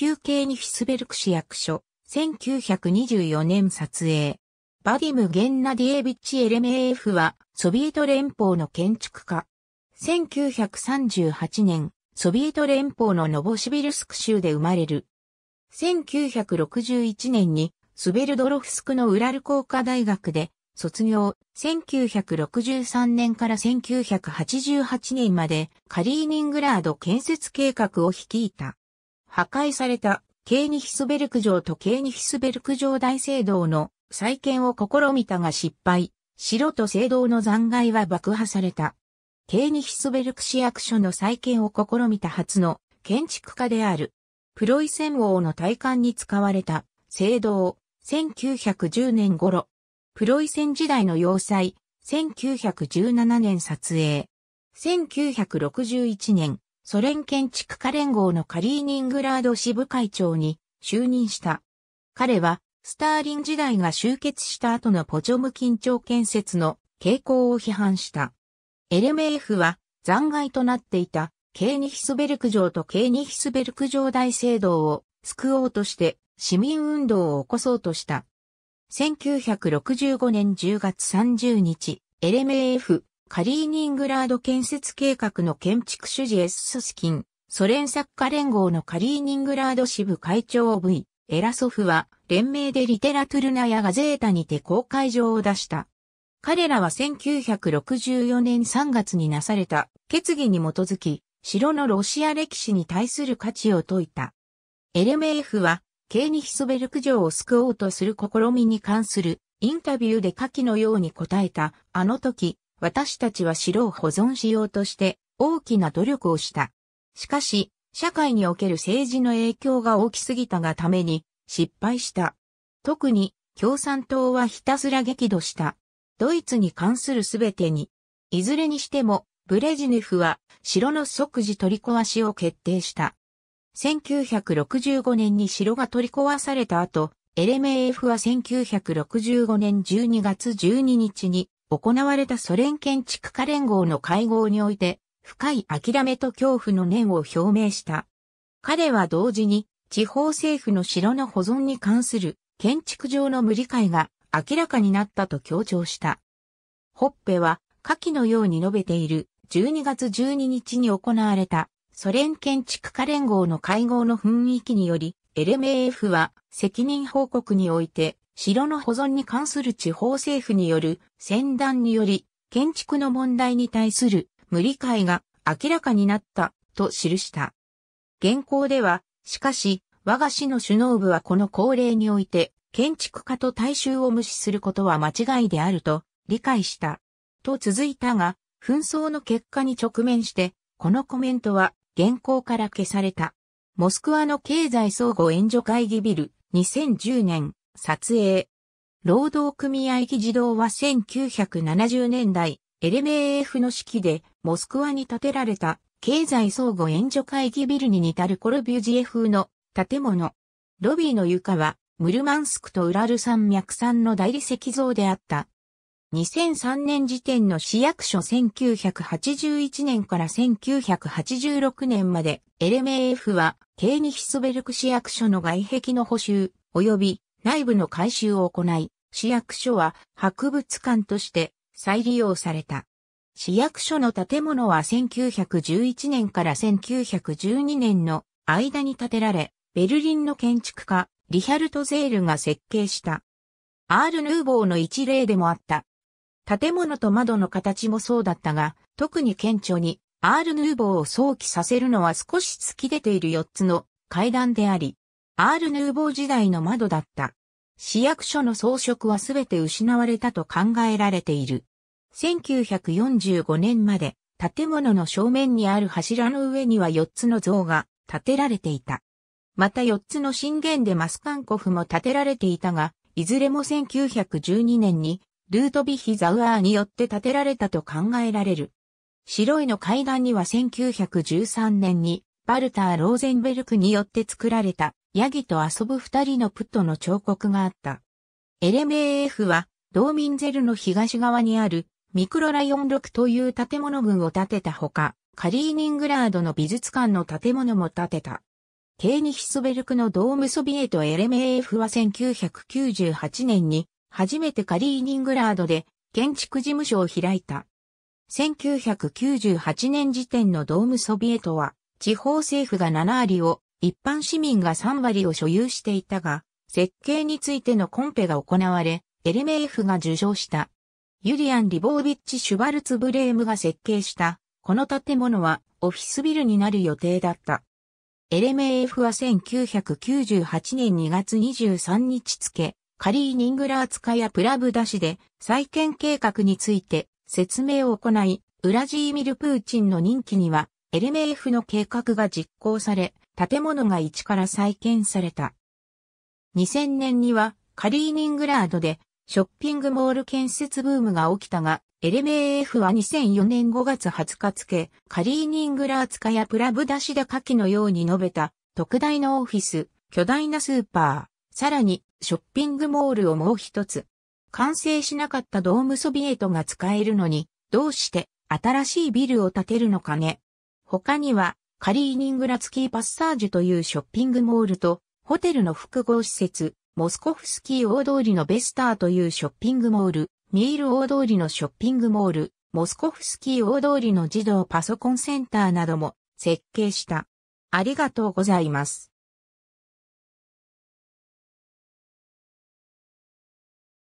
休ケーニヒスベルク市役所、1924年撮影。バディム・ゲンナディエビッチ・エレメエフは、ソビエト連邦の建築家。1938年、ソビエト連邦のノボシビルスク州で生まれる。1961年に、スベルドロフスクのウラル工科大学で、卒業、1963年から1988年まで、カリーニングラード建設計画を率いた。破壊された、ケーニヒスベルク城とケーニヒスベルク城大聖堂の再建を試みたが失敗、城と聖堂の残骸は爆破された。ケーニヒスベルク市役所の再建を試みた初の建築家である。プロイセン王の体感に使われた聖堂、1910年頃。プロイセン時代の要塞、1917年撮影。1961年、ソ連建築家連合のカリーニングラード支部会長に就任した。彼は、スターリン時代が終結した後のポチョム緊張建設の傾向を批判した。エレメーフは、残骸となっていた、ケーニヒスベルク城とケーニヒスベルク城大聖堂を救おうとして、市民運動を起こそうとした。1965年10月30日、エレメーフ、カリーニングラード建設計画の建築主事 S 組織ン、ソ連作家連合のカリーニングラード支部会長 V、エラソフは、連名でリテラトゥルナやガゼータにて公開状を出した。彼らは1964年3月になされた決議に基づき、城のロシア歴史に対する価値を説いた。エレメーフは、ケーニヒソベルク城を救おうとする試みに関するインタビューで下記のように答えた。あの時、私たちは城を保存しようとして大きな努力をした。しかし、社会における政治の影響が大きすぎたがために失敗した。特に共産党はひたすら激怒した。ドイツに関するすべてに。いずれにしても、ブレジネフは城の即時取り壊しを決定した。1965年に城が取り壊された後、エレメエフは1965年12月12日に行われたソ連建築家連合の会合において、深い諦めと恐怖の念を表明した。彼は同時に、地方政府の城の保存に関する建築上の無理解が明らかになったと強調した。ホッペは、下記のように述べている12月12日に行われたソ連建築家連合の会合の雰囲気により、LMF は責任報告において城の保存に関する地方政府による宣断により、建築の問題に対する無理解が明らかになったと記した。現行では、しかし、我が市の首脳部はこの恒例において、建築家と大衆を無視することは間違いであると理解した。と続いたが、紛争の結果に直面して、このコメントは現行から消された。モスクワの経済相互援助会議ビル2010年撮影。労働組合議事堂は1970年代、LMAF の指揮で、モスクワに建てられた、経済相互援助会議ビルに似たるコルビュジエ風の建物。ロビーの床は、ムルマンスクとウラル山脈産の大理石像であった。2003年時点の市役所1981年から1986年まで、LMAF は、ケーニヒスベルク市役所の外壁の補修、及び内部の改修を行い、市役所は博物館として再利用された。市役所の建物は1911年から1912年の間に建てられ、ベルリンの建築家、リヒャルト・ゼールが設計した。アール・ヌーボーの一例でもあった。建物と窓の形もそうだったが、特に顕著に、アール・ヌーボーを想起させるのは少し突き出ている4つの階段であり、アール・ヌーボー時代の窓だった。市役所の装飾はすべて失われたと考えられている。1945年まで建物の正面にある柱の上には4つの像が建てられていた。また4つの震源でマスカンコフも建てられていたが、いずれも1912年にルートビヒ・ザウアーによって建てられたと考えられる。白いの階段には1913年にバルター・ローゼンベルクによって作られたヤギと遊ぶ二人のプットの彫刻があった。エレメー F は、ドーミンゼルの東側にある、ミクロライオン6という建物群を建てたほか、カリーニングラードの美術館の建物も建てた。ケーニヒスベルクのドームソビエトエレメー F は1998年に、初めてカリーニングラードで、建築事務所を開いた。1998年時点のドームソビエトは、地方政府が7割を、一般市民が3割を所有していたが、設計についてのコンペが行われ、エ m メフが受賞した。ユリアン・リボービッチ・シュバルツ・ブレームが設計した、この建物はオフィスビルになる予定だった。エレメーフは1998年2月23日付、カリーニングラーツカやプラブダ市で再建計画について説明を行い、ウラジーミル・プーチンの任期には、エレメフの計画が実行され、建物が一から再建された。2000年にはカリーニングラードでショッピングモール建設ブームが起きたが、LMAF は2004年5月20日付、カリーニングラーツカやプラブダシダカキのように述べた、特大のオフィス、巨大なスーパー、さらにショッピングモールをもう一つ。完成しなかったドームソビエトが使えるのに、どうして新しいビルを建てるのかね。他にはカリーニングラツキーパッサージュというショッピングモールと、ホテルの複合施設、モスコフスキー大通りのベスターというショッピングモール、ミール大通りのショッピングモール、モスコフスキー大通りの児童パソコンセンターなども設計した。ありがとうございます。